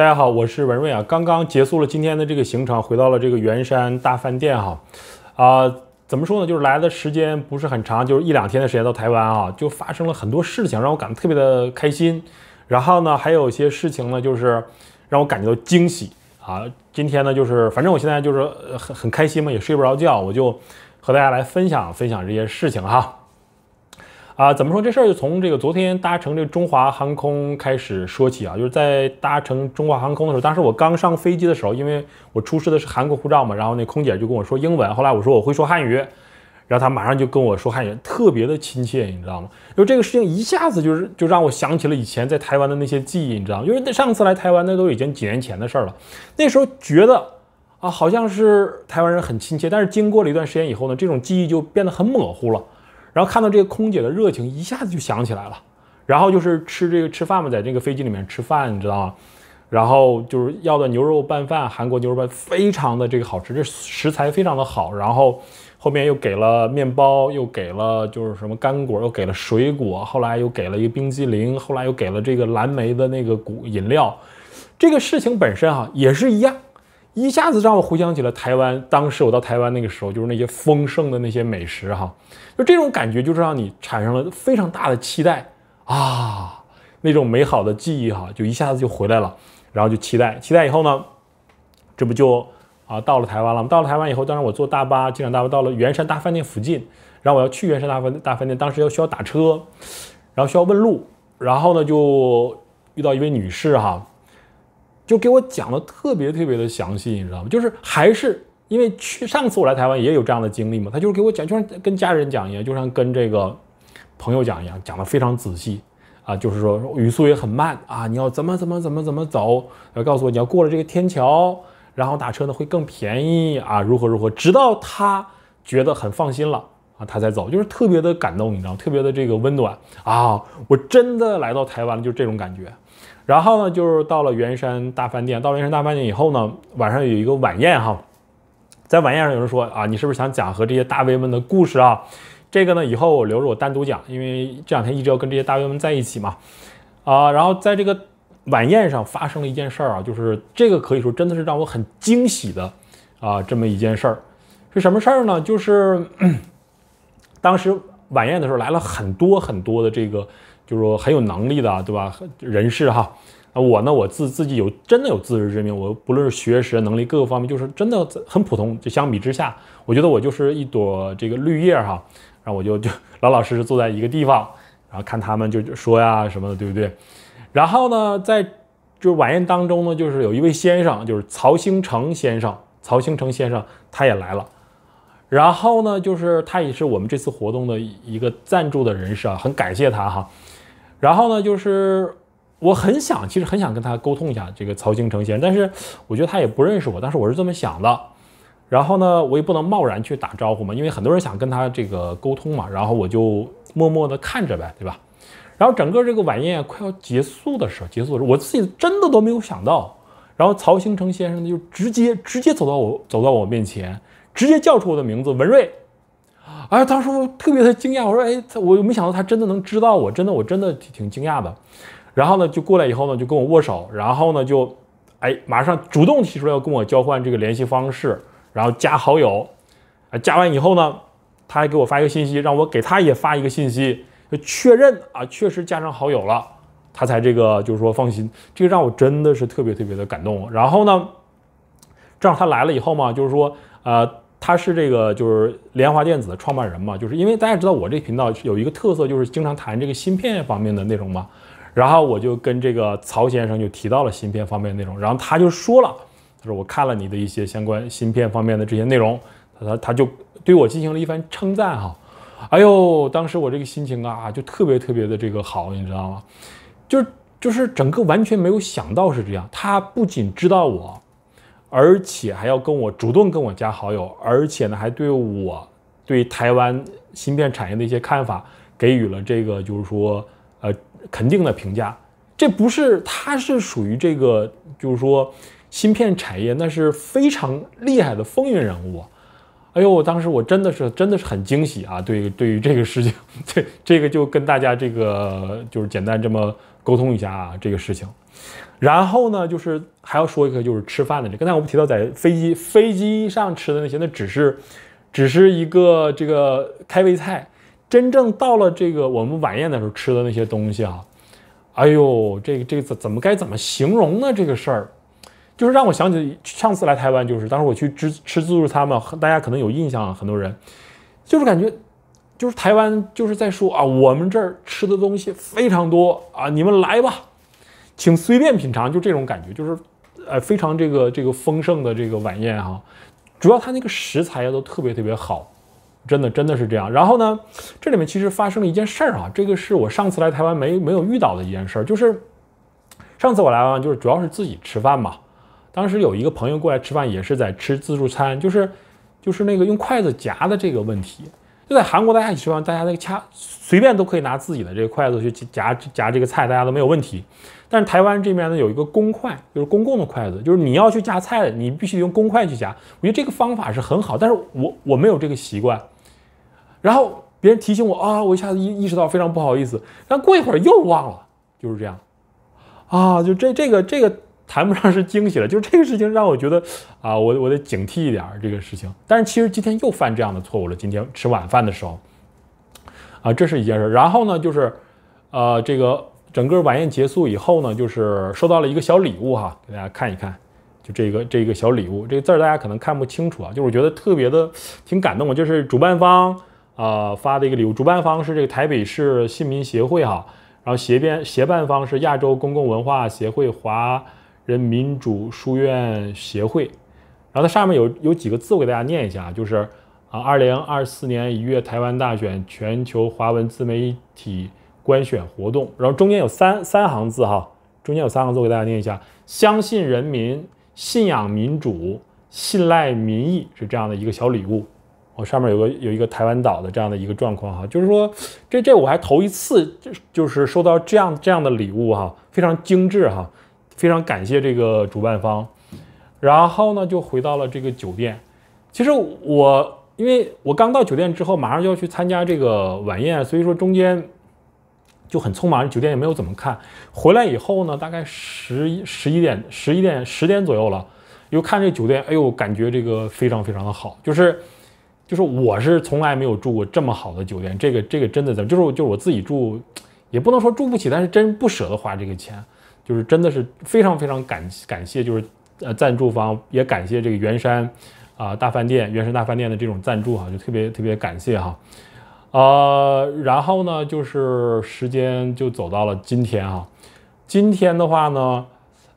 大家好，我是文瑞啊。刚刚结束了今天的这个行程，回到了这个圆山大饭店哈。啊，怎么说呢？就是来的时间不是很长，就是一两天的时间到台湾啊，就发生了很多事情，让我感到特别的开心。然后呢，还有一些事情呢，就是让我感觉到惊喜啊。今天呢，就是反正我现在就是很很开心嘛，也睡不着觉，我就和大家来分享分享这些事情哈。啊，怎么说这事儿就从这个昨天搭乘这个中华航空开始说起啊？就是在搭乘中华航空的时候，当时我刚上飞机的时候，因为我出示的是韩国护照嘛，然后那空姐就跟我说英文。后来我说我会说汉语，然后她马上就跟我说汉语，特别的亲切，你知道吗？就这个事情一下子就是就让我想起了以前在台湾的那些记忆，你知道吗？因为那上次来台湾那都已经几年前的事儿了，那时候觉得啊，好像是台湾人很亲切，但是经过了一段时间以后呢，这种记忆就变得很模糊了。然后看到这个空姐的热情，一下子就想起来了。然后就是吃这个吃饭嘛，在这个飞机里面吃饭，你知道吗？然后就是要的牛肉拌饭，韩国牛肉拌饭非常的这个好吃，这食材非常的好。然后后面又给了面包，又给了就是什么干果，又给了水果，后来又给了一个冰激凌，后来又给了这个蓝莓的那个果饮料。这个事情本身哈也是一样。一下子让我回想起了台湾，当时我到台湾那个时候，就是那些丰盛的那些美食哈，就这种感觉，就是让你产生了非常大的期待啊，那种美好的记忆哈，就一下子就回来了，然后就期待，期待以后呢，这不就啊到了台湾了到了台湾以后，当然我坐大巴，机场大巴到了圆山大饭店附近，然后我要去圆山大饭大饭店，当时要需要打车，然后需要问路，然后呢就遇到一位女士哈。就给我讲的特别特别的详细，你知道吗？就是还是因为去上次我来台湾也有这样的经历嘛。他就是给我讲，就像跟家人讲一样，就像跟这个朋友讲一样，讲的非常仔细啊。就是说语速也很慢啊。你要怎么怎么怎么怎么走？要告诉我你要过了这个天桥，然后打车呢会更便宜啊？如何如何？直到他觉得很放心了啊，他才走。就是特别的感动，你知道吗？特别的这个温暖啊！我真的来到台湾了，就这种感觉。然后呢，就是到了圆山大饭店。到了圆山大饭店以后呢，晚上有一个晚宴哈，在晚宴上有人说啊，你是不是想讲和这些大 V 们的故事啊？这个呢，以后我留着我单独讲，因为这两天一直要跟这些大 V 们在一起嘛。啊，然后在这个晚宴上发生了一件事儿啊，就是这个可以说真的是让我很惊喜的啊这么一件事儿是什么事儿呢？就是当时晚宴的时候来了很多很多的这个。就是说很有能力的，对吧？人士哈，啊我呢，我自自己有真的有自知之明，我不论是学识能力各个方面，就是真的很普通。就相比之下，我觉得我就是一朵这个绿叶哈。然后我就 就老老实实坐在一个地方，然后看他们就说呀什么的，对不对？然后呢，在就晚宴当中呢，就是有一位先生，就是曹兴诚先生，曹兴诚先生他也来了。然后呢，就是他也是我们这次活动的一个赞助的人士啊，很感谢他哈。然后呢，就是我很想，其实很想跟他沟通一下这个曹兴成先生，但是我觉得他也不认识我，但是我是这么想的。然后呢，我也不能贸然去打招呼嘛，因为很多人想跟他这个沟通嘛。然后我就默默的看着呗，对吧？然后整个这个晚宴快要结束的时候，结束的时候，我自己真的都没有想到，然后曹兴成先生呢就直接直接走到我走到我面前，直接叫出我的名字文瑞。哎，当时我特别的惊讶，我说：“哎，我没想到他真的能知道，我真的，我真的挺惊讶的。”然后呢，就过来以后呢，就跟我握手，然后呢，就哎，马上主动提出来要跟我交换这个联系方式，然后加好友。啊，加完以后呢，他还给我发一个信息，让我给他也发一个信息，确认啊，确实加上好友了，他才这个就是说放心。这个让我真的是特别特别的感动。然后呢，正好他来了以后嘛，就是说呃。他是这个就是联华电子创办人嘛，就是因为大家知道我这频道有一个特色，就是经常谈这个芯片方面的内容嘛。然后我就跟这个曹先生就提到了芯片方面的内容，然后他就说了，他说我看了你的一些相关芯片方面的这些内容，他他他就对我进行了一番称赞哈。哎呦，当时我这个心情啊就特别特别的这个好，你知道吗？就就是整个完全没有想到是这样，他不仅知道我。而且还要跟我主动跟我加好友，而且呢，还对我对台湾芯片产业的一些看法给予了这个就是说呃肯定的评价。这不是他是属于这个就是说芯片产业那是非常厉害的风云人物。哎呦，我当时我真的是真的是很惊喜啊！对对于这个事情，这这个就跟大家这个就是简单这么沟通一下啊，这个事情。然后呢，就是还要说一个，就是吃饭的这。刚才我们提到在飞机飞机上吃的那些，那只是，只是一个这个开胃菜。真正到了这个我们晚宴的时候吃的那些东西啊，哎呦，这个这个怎怎么该怎么形容呢？这个事儿，就是让我想起上次来台湾，就是当时我去吃吃自助餐嘛，大家可能有印象，很多人就是感觉，就是台湾就是在说啊，我们这儿吃的东西非常多啊，你们来吧。请随便品尝，就这种感觉，就是，呃，非常这个这个丰盛的这个晚宴哈，主要它那个食材都特别特别好，真的真的是这样。然后呢，这里面其实发生了一件事儿啊，这个是我上次来台湾没没有遇到的一件事儿，就是上次我来台湾就是主要是自己吃饭嘛，当时有一个朋友过来吃饭也是在吃自助餐，就是就是那个用筷子夹的这个问题。就在韩国大家一起吃饭，大家在掐，随便都可以拿自己的这个筷子去夹夹这个菜，大家都没有问题。但是台湾这边呢，有一个公筷，就是公共的筷子，就是你要去夹菜，你必须得用公筷去夹。我觉得这个方法是很好，但是我我没有这个习惯。然后别人提醒我啊，我一下子意意识到非常不好意思，但过一会儿又忘了，就是这样。啊，就这这个这个。谈不上是惊喜了，就是这个事情让我觉得啊，我我得警惕一点儿这个事情。但是其实今天又犯这样的错误了。今天吃晚饭的时候，啊，这是一件事儿。然后呢，就是呃，这个整个晚宴结束以后呢，就是收到了一个小礼物哈，给大家看一看，就这个这个小礼物。这个字儿大家可能看不清楚啊，就我觉得特别的挺感动的。就是主办方啊发的一个礼物，主办方是这个台北市信民协会哈，然后协编协办方是亚洲公共文化协会华。人民主书院协会，然后它上面有有几个字，我给大家念一下，就是啊，二零二四年一月台湾大选全球华文自媒体观选活动，然后中间有三三行字哈，中间有三行字，我给大家念一下：相信人民，信仰民主，信赖民意，是这样的一个小礼物。我上面有个有一个台湾岛的这样的一个状况哈，就是说这这我还头一次就就是收到这样这样的礼物哈，非常精致哈。非常感谢这个主办方，然后呢就回到了这个酒店。其实我因为我刚到酒店之后，马上就要去参加这个晚宴，所以说中间就很匆忙，酒店也没有怎么看。回来以后呢，大概十一十一点十一点十点左右了，又看这酒店，哎呦，感觉这个非常非常的好，就是就是我是从来没有住过这么好的酒店。这个这个真的在，就是就是我自己住，也不能说住不起，但是真不舍得花这个钱。就是真的是非常非常感感谢，就是呃赞助方也感谢这个圆山啊大饭店圆山大饭店的这种赞助哈，就特别特别感谢哈，呃，然后呢就是时间就走到了今天哈，今天的话呢，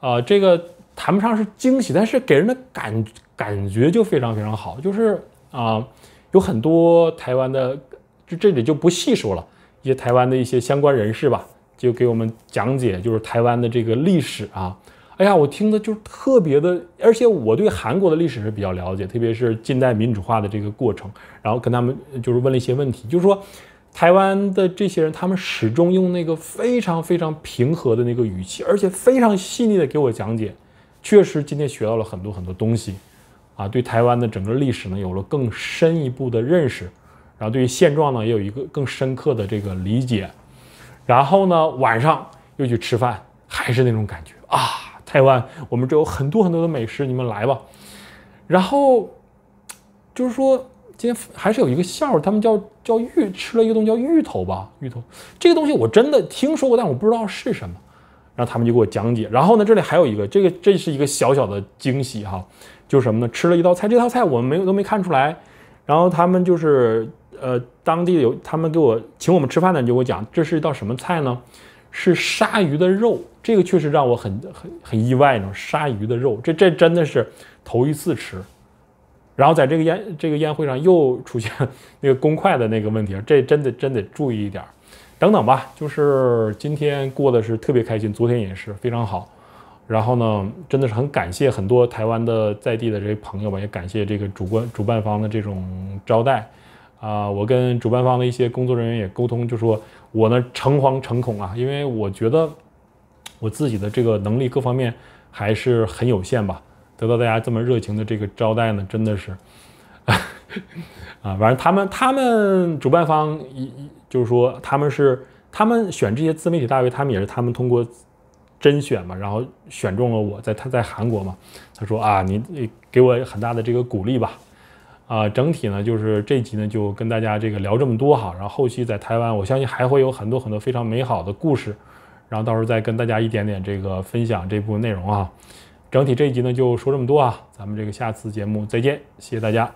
呃，这个谈不上是惊喜，但是给人的感感觉就非常非常好，就是啊，有很多台湾的，就这里就不细说了，一些台湾的一些相关人士吧。就给我们讲解，就是台湾的这个历史啊，哎呀，我听的就是特别的，而且我对韩国的历史是比较了解，特别是近代民主化的这个过程。然后跟他们就是问了一些问题，就是说台湾的这些人，他们始终用那个非常非常平和的那个语气，而且非常细腻的给我讲解。确实今天学到了很多很多东西，啊，对台湾的整个历史呢有了更深一步的认识，然后对于现状呢也有一个更深刻的这个理解。然后呢，晚上又去吃饭，还是那种感觉啊。台湾，我们这有很多很多的美食，你们来吧。然后就是说，今天还是有一个笑，他们叫叫芋，吃了一个东西叫芋头吧，芋头这个东西我真的听说过，但我不知道是什么。然后他们就给我讲解。然后呢，这里还有一个，这个这是一个小小的惊喜哈，就是什么呢？吃了一道菜，这道菜我们没有都没看出来。然后他们就是。呃，当地的有他们给我请我们吃饭呢，就给我讲这是一道什么菜呢？是鲨鱼的肉，这个确实让我很很很意外呢。鲨鱼的肉，这这真的是头一次吃。然后在这个宴这个宴会上又出现那个公筷的那个问题，这真的真得注意一点。等等吧，就是今天过的是特别开心，昨天也是非常好。然后呢，真的是很感谢很多台湾的在地的这些朋友吧，也感谢这个主观主办方的这种招待。啊，我跟主办方的一些工作人员也沟通，就说我呢诚惶诚恐啊，因为我觉得我自己的这个能力各方面还是很有限吧。得到大家这么热情的这个招待呢，真的是 啊，反正他们他们主办方一就是说他们是他们选这些自媒体大 V，他们也是他们通过甄选嘛，然后选中了我在他在韩国嘛，他说啊，你给我很大的这个鼓励吧。啊，整体呢，就是这集呢就跟大家这个聊这么多哈，然后后期在台湾，我相信还会有很多很多非常美好的故事，然后到时候再跟大家一点点这个分享这部分内容啊。整体这一集呢就说这么多啊，咱们这个下次节目再见，谢谢大家。